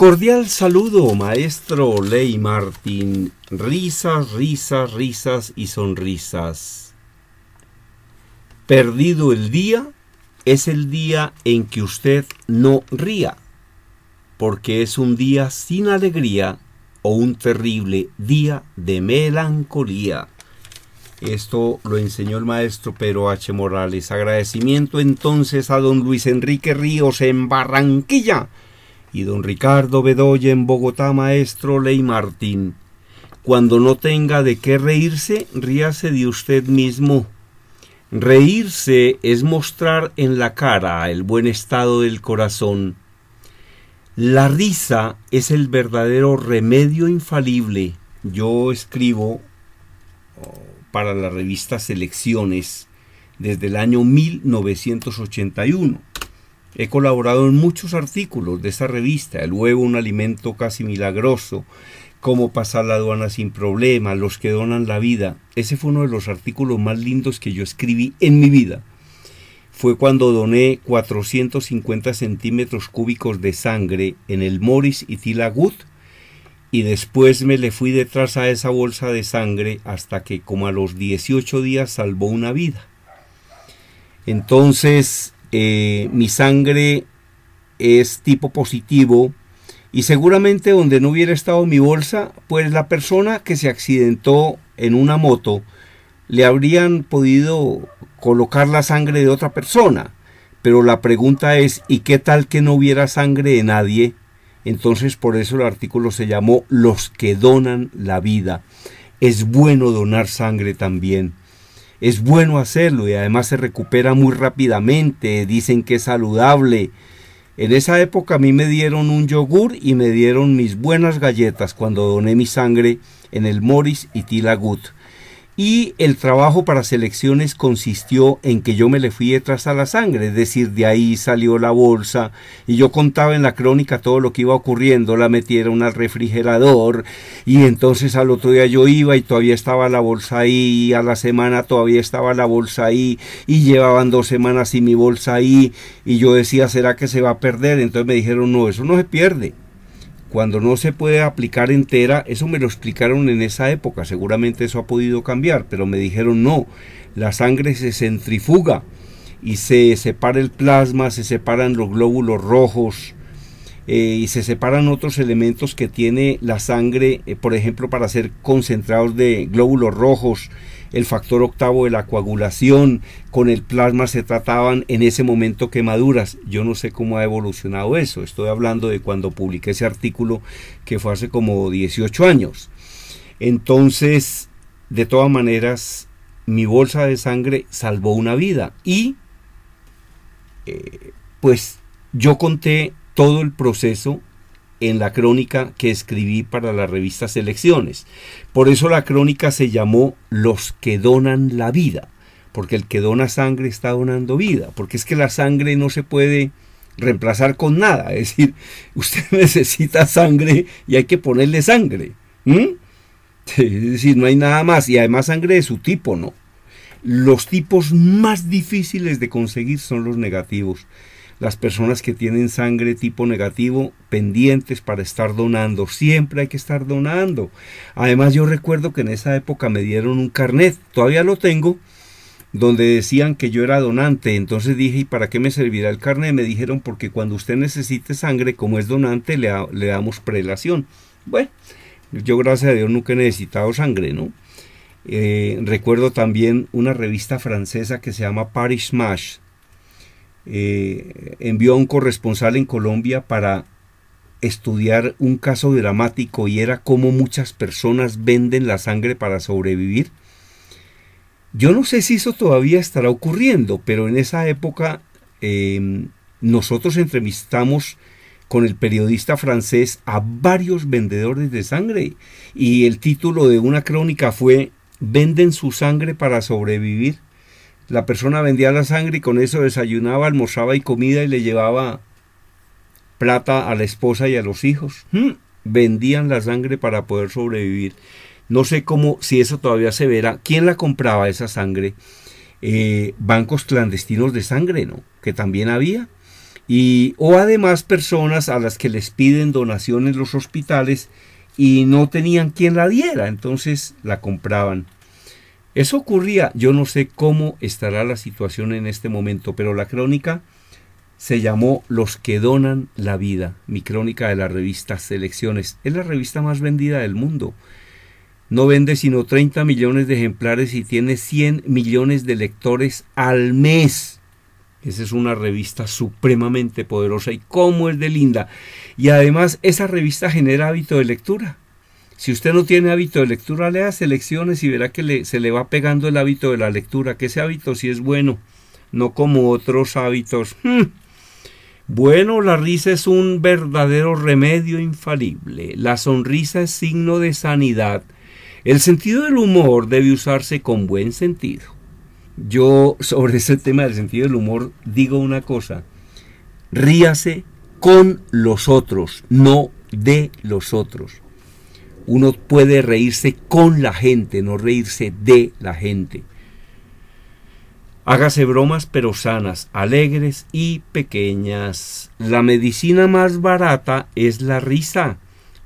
Cordial saludo, maestro Ley Martín. Risas, risas, risas y sonrisas. Perdido el día es el día en que usted no ría, porque es un día sin alegría o un terrible día de melancolía. Esto lo enseñó el maestro Pero H. Morales. Agradecimiento entonces a don Luis Enrique Ríos en Barranquilla y don Ricardo Bedoya en Bogotá, maestro Ley Martín. Cuando no tenga de qué reírse, ríase de usted mismo. Reírse es mostrar en la cara el buen estado del corazón. La risa es el verdadero remedio infalible. Yo escribo oh, para la revista Selecciones desde el año 1981. He colaborado en muchos artículos de esa revista, El huevo, un alimento casi milagroso, Cómo pasar la aduana sin problema, Los que donan la vida. Ese fue uno de los artículos más lindos que yo escribí en mi vida. Fue cuando doné 450 centímetros cúbicos de sangre en el Morris y Tilagut y después me le fui detrás a esa bolsa de sangre hasta que como a los 18 días salvó una vida. Entonces eh, mi sangre es tipo positivo y seguramente donde no hubiera estado mi bolsa, pues la persona que se accidentó en una moto le habrían podido colocar la sangre de otra persona. Pero la pregunta es, ¿y qué tal que no hubiera sangre de nadie? Entonces por eso el artículo se llamó Los que donan la vida. Es bueno donar sangre también es bueno hacerlo y además se recupera muy rápidamente, dicen que es saludable. En esa época a mí me dieron un yogur y me dieron mis buenas galletas cuando doné mi sangre en el Morris y Tilagut. Y el trabajo para selecciones consistió en que yo me le fui detrás a la sangre, es decir, de ahí salió la bolsa y yo contaba en la crónica todo lo que iba ocurriendo, la metieron al refrigerador y entonces al otro día yo iba y todavía estaba la bolsa ahí, y a la semana todavía estaba la bolsa ahí y llevaban dos semanas y mi bolsa ahí y yo decía, ¿será que se va a perder? Entonces me dijeron, no, eso no se pierde cuando no se puede aplicar entera, eso me lo explicaron en esa época, seguramente eso ha podido cambiar, pero me dijeron no, la sangre se centrifuga y se separa el plasma, se separan los glóbulos rojos eh, y se separan otros elementos que tiene la sangre, eh, por ejemplo, para ser concentrados de glóbulos rojos el factor octavo de la coagulación, con el plasma se trataban en ese momento quemaduras. Yo no sé cómo ha evolucionado eso, estoy hablando de cuando publiqué ese artículo que fue hace como 18 años. Entonces, de todas maneras, mi bolsa de sangre salvó una vida y eh, pues yo conté todo el proceso en la crónica que escribí para la revista Selecciones. Por eso la crónica se llamó Los que donan la vida, porque el que dona sangre está donando vida, porque es que la sangre no se puede reemplazar con nada, es decir, usted necesita sangre y hay que ponerle sangre. Es decir, no hay nada más y además sangre de su tipo, ¿no? Los tipos más difíciles de conseguir son los negativos las personas que tienen sangre tipo negativo pendientes para estar donando. Siempre hay que estar donando. Además yo recuerdo que en esa época me dieron un carnet, todavía lo tengo, donde decían que yo era donante. Entonces dije, ¿y para qué me servirá el carnet? Me dijeron, porque cuando usted necesite sangre, como es donante, le, damos prelación. Bueno, yo gracias a Dios nunca he necesitado sangre, ¿no? Eh, recuerdo también una revista francesa que se llama Paris Smash, eh, envió a un corresponsal en Colombia para estudiar un caso dramático y era cómo muchas personas venden la sangre para sobrevivir. Yo no sé si eso todavía estará ocurriendo, pero en esa época em, nosotros entrevistamos con el periodista francés a varios vendedores de sangre y el título de una crónica fue Venden su sangre para sobrevivir. La persona vendía la sangre y con eso desayunaba, almorzaba y comida y le llevaba plata a la esposa y a los hijos. Hmm. Vendían la sangre para poder sobrevivir. No sé cómo, si eso todavía se verá. ¿Quién la compraba esa sangre? Eh, bancos clandestinos de sangre, ¿no? Que también había. Y, o además personas a las que les piden donaciones los hospitales y no tenían quien la diera, entonces la compraban. Eso ocurría, yo no sé cómo estará la situación en este momento, pero la crónica se llamó Los que donan la vida, mi crónica de la revista Selecciones. Es la revista más vendida del mundo. No vende sino 30 millones de ejemplares y tiene 100 millones de lectores al mes. Esa es una revista supremamente poderosa y cómo es de linda. Y además esa revista genera hábito de lectura. Si usted no tiene hábito de lectura, lea selecciones y verá que se le va pegando el hábito de la lectura, que ese hábito sí es bueno, no como otros hábitos. Hmm. Bueno, la risa es un verdadero remedio infalible. La sonrisa es signo de sanidad. El sentido del humor debe usarse con buen sentido. Yo sobre ese tema del sentido del humor digo una cosa. Ríase con los otros, no de los otros. Uno puede reírse con la gente, no reírse de la gente. Hágase bromas pero sanas, alegres y pequeñas. La medicina más barata es la risa.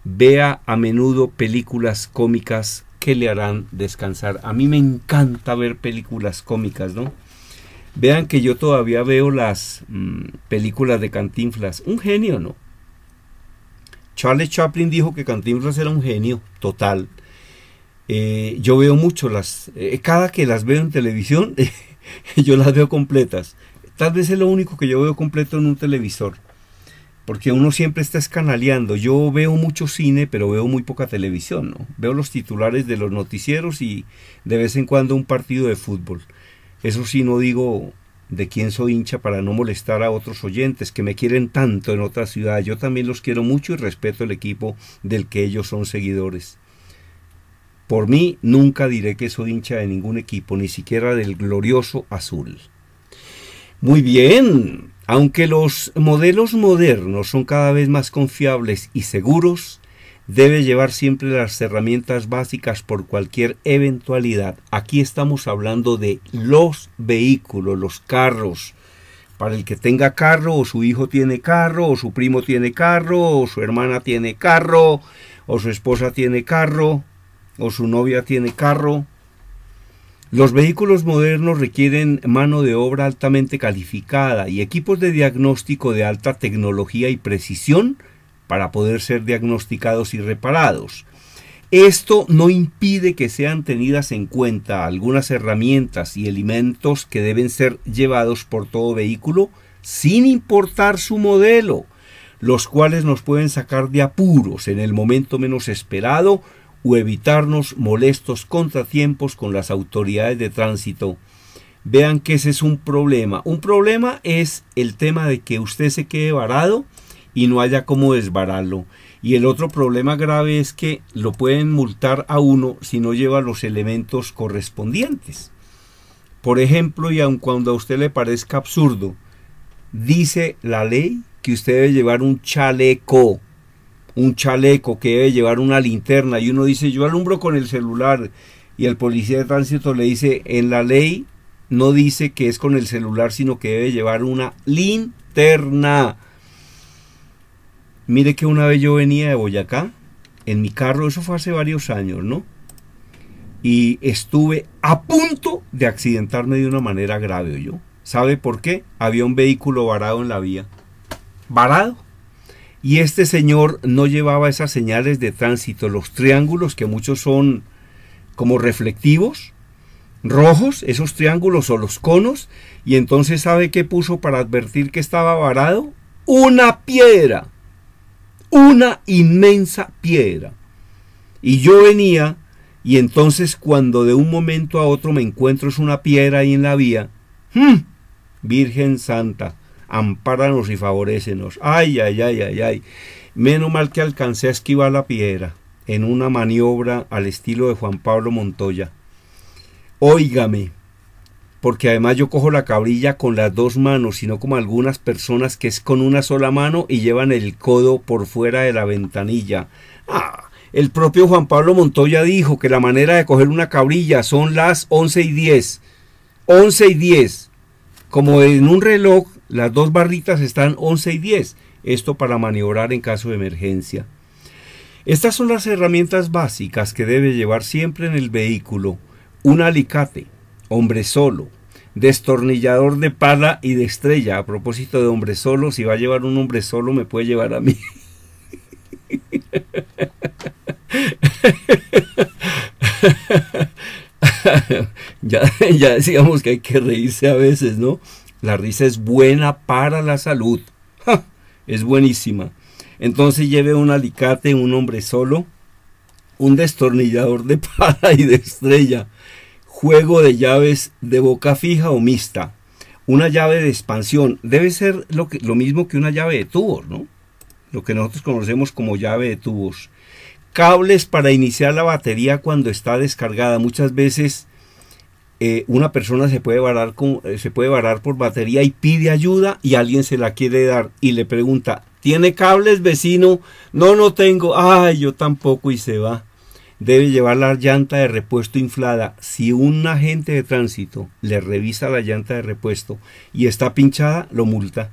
Vea a menudo películas cómicas que le harán descansar. A mí me encanta ver películas cómicas, ¿no? Vean que yo todavía veo las mm, películas de Cantinflas. Un genio, ¿no? Charles Chaplin dijo que Cantinflas era un genio total. Eh, yo veo mucho las, eh, cada que las veo en televisión, yo las veo completas. Tal vez es lo único que yo veo completo en un televisor, porque uno siempre está escanaleando. Yo veo mucho cine, pero veo muy poca televisión. ¿no? Veo los titulares de los noticieros y de vez en cuando un partido de fútbol. Eso sí, no digo de quién soy hincha para no molestar a otros oyentes que me quieren tanto en otra ciudad. Yo también los quiero mucho y respeto el equipo del que ellos son seguidores. Por mí nunca diré que soy hincha de ningún equipo, ni siquiera del glorioso azul. Muy bien, aunque los modelos modernos son cada vez más confiables y seguros, Debe llevar siempre las herramientas básicas por cualquier eventualidad. Aquí estamos hablando de los vehículos, los carros. Para el que tenga carro, o su hijo tiene carro, o su primo tiene carro, o su hermana tiene carro, o su esposa tiene carro, o su novia tiene carro. Los vehículos modernos requieren mano de obra altamente calificada y equipos de diagnóstico de alta tecnología y precisión para poder ser diagnosticados y reparados. Esto no impide que sean tenidas en cuenta algunas herramientas y elementos que deben ser llevados por todo vehículo sin importar su modelo, los cuales nos pueden sacar de apuros en el momento menos esperado o evitarnos molestos contratiempos con las autoridades de tránsito. Vean que ese es un problema. Un problema es el tema de que usted se quede varado y no haya como desbararlo. Y el otro problema grave es que lo pueden multar a uno si no lleva los elementos correspondientes. Por ejemplo, y aun cuando a usted le parezca absurdo, dice la ley que usted debe llevar un chaleco, un chaleco que debe llevar una linterna. Y uno dice, yo alumbro con el celular. Y el policía de tránsito le dice, en la ley no dice que es con el celular, sino que debe llevar una linterna. Mire que una vez yo venía de Boyacá en mi carro, eso fue hace varios años, ¿no? Y estuve a punto de accidentarme de una manera grave, yo. ¿Sabe por qué? Había un vehículo varado en la vía. ¿Varado? Y este señor no llevaba esas señales de tránsito, los triángulos que muchos son como reflectivos, rojos, esos triángulos o los conos, y entonces sabe qué puso para advertir que estaba varado? Una piedra una inmensa piedra. Y yo venía, y entonces cuando de un momento a otro me encuentro es una piedra ahí en la vía, ¡hmm! Virgen Santa, ampáranos y favorecenos. Ay, ay, ay, ay, ay. Menos mal que alcancé a esquivar la piedra en una maniobra al estilo de Juan Pablo Montoya. Óigame, porque además yo cojo la cabrilla con las dos manos, sino como algunas personas que es con una sola mano y llevan el codo por fuera de la ventanilla. Ah, el propio Juan Pablo Montoya dijo que la manera de coger una cabrilla son las 11 y 10. 11 y 10. Como en un reloj, las dos barritas están 11 y 10. Esto para maniobrar en caso de emergencia. Estas son las herramientas básicas que debe llevar siempre en el vehículo. Un alicate, Hombre Solo, destornillador de pala y de estrella. A propósito de Hombre Solo, si va a llevar un hombre solo, me puede llevar a mí. ya, ya decíamos que hay que reírse a veces, ¿no? La risa es buena para la salud. Es buenísima. Entonces lleve un alicate, un hombre solo, un destornillador de pala y de estrella, Juego de llaves de boca fija o mixta. Una llave de expansión debe ser lo, mismo que una llave de tubos, ¿no? Lo que nosotros conocemos como llave de tubos. Cables para iniciar la batería cuando está descargada. Muchas veces eh, una persona se puede, varar con, eh, se puede varar por batería y pide ayuda y alguien se la quiere dar y le pregunta, ¿tiene cables vecino? No, no tengo. Ay, yo tampoco y se va debe llevar la llanta de repuesto inflada. Si un agente de tránsito le revisa la llanta de repuesto y está pinchada, lo multa.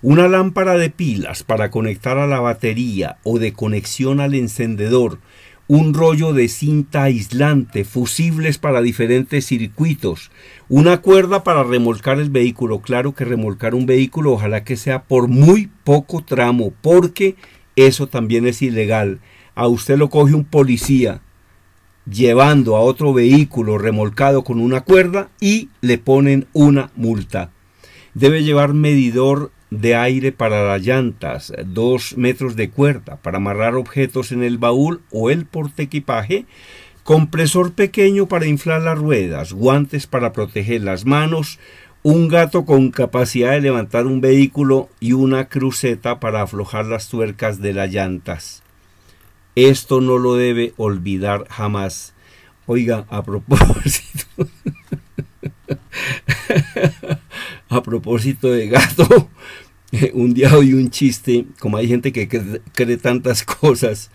Una lámpara de pilas para conectar a la batería o de conexión al encendedor. Un rollo de cinta aislante, fusibles para diferentes circuitos, una cuerda para remolcar el vehículo. Claro que remolcar un vehículo ojalá que sea por muy poco tramo, porque eso también es ilegal a usted lo coge un policía llevando a otro vehículo remolcado con una cuerda y le ponen una multa. Debe llevar medidor de aire para las llantas, dos metros de cuerda para amarrar objetos en el baúl o el porte equipaje, compresor pequeño para inflar las ruedas, guantes para proteger las manos, un gato con capacidad de levantar un vehículo y una cruceta para aflojar las tuercas de las llantas. Esto no lo debe olvidar jamás. Oiga, a propósito. a propósito de gato, un día oí un chiste, como hay gente que cree, tantas cosas,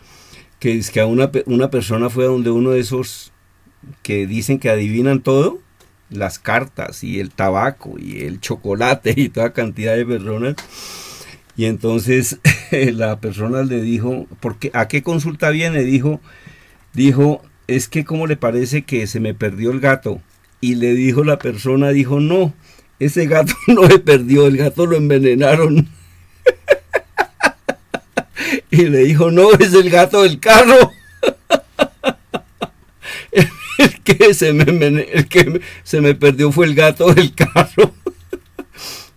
que es que una, persona fue donde uno de esos que dicen que adivinan todo, las cartas y el tabaco y el chocolate y toda cantidad de personas y entonces la persona le dijo, porque ¿a qué consulta viene? Dijo, dijo, es que cómo le parece que se me perdió el gato. Y le dijo la persona, dijo, no, ese gato no se perdió, el gato lo envenenaron. y le dijo, no, es el gato del carro. que se me, el que se me perdió fue el gato del carro.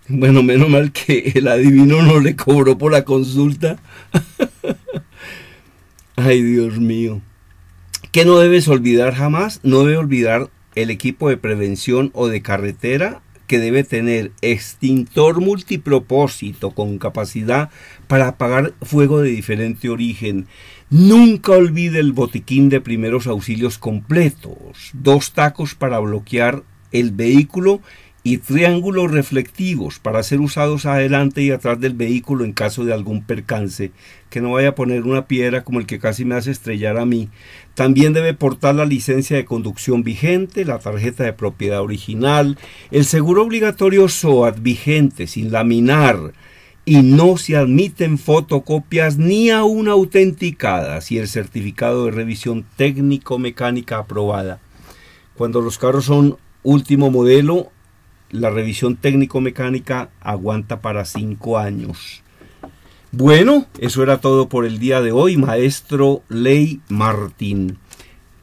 Bueno, menos mal que el adivino no le cobró por la consulta. Ay, Dios mío. ¿Qué no debes olvidar jamás? No debe olvidar el equipo de prevención o de carretera que debe tener extintor multipropósito con capacidad para apagar fuego de diferente origen. Nunca olvide el botiquín de primeros auxilios completos, dos tacos para bloquear el vehículo y triángulos reflectivos para ser usados adelante y atrás del vehículo en caso de algún percance, que no vaya a poner una piedra como el que casi me hace estrellar a mí. También debe portar la licencia de conducción vigente, la tarjeta de propiedad original, el seguro obligatorio SOAT vigente, sin laminar, y no se admiten fotocopias ni aún autenticadas y el certificado de revisión técnico-mecánica aprobada. Cuando los carros son último modelo, la revisión técnico-mecánica aguanta para cinco años. Bueno, eso era todo por el día de hoy, maestro Ley Martín.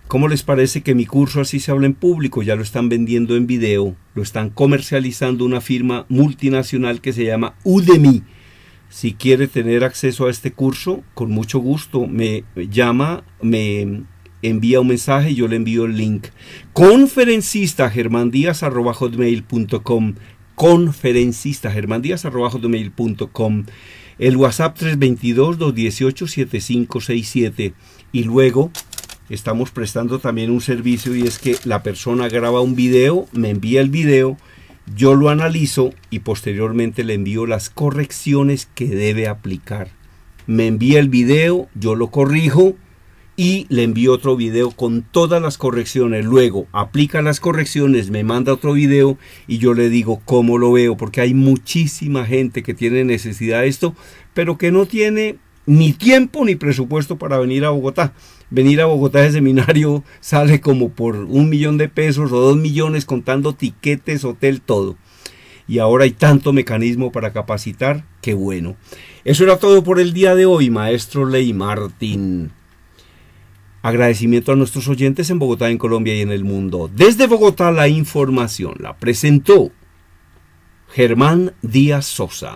¿Cómo les parece que mi curso así se habla en público? Ya lo están vendiendo en video, lo están comercializando una firma multinacional que se llama Udemy. Si quiere tener acceso a este curso, con mucho gusto me llama, me envía un mensaje y yo le envío el link. Conferencista hotmail.com Conferencista hotmail.com El WhatsApp 322-218-7567. Y luego estamos prestando también un servicio y es que la persona graba un video, me envía el video, yo lo analizo y posteriormente le envío las correcciones que debe aplicar. Me envía el video, yo lo corrijo y le envío otro video con todas las correcciones. Luego aplica las correcciones, me manda otro video y yo le digo cómo lo veo, porque hay muchísima gente que tiene necesidad de esto, pero que no tiene ni tiempo ni presupuesto para venir a Bogotá. Venir a Bogotá de seminario sale como por un millón de pesos o dos millones contando tiquetes, hotel, todo. Y ahora hay tanto mecanismo para capacitar, qué bueno. Eso era todo por el día de hoy, maestro Ley Martín. Agradecimiento a nuestros oyentes en Bogotá, en Colombia y en el mundo. Desde Bogotá la información la presentó Germán Díaz Sosa.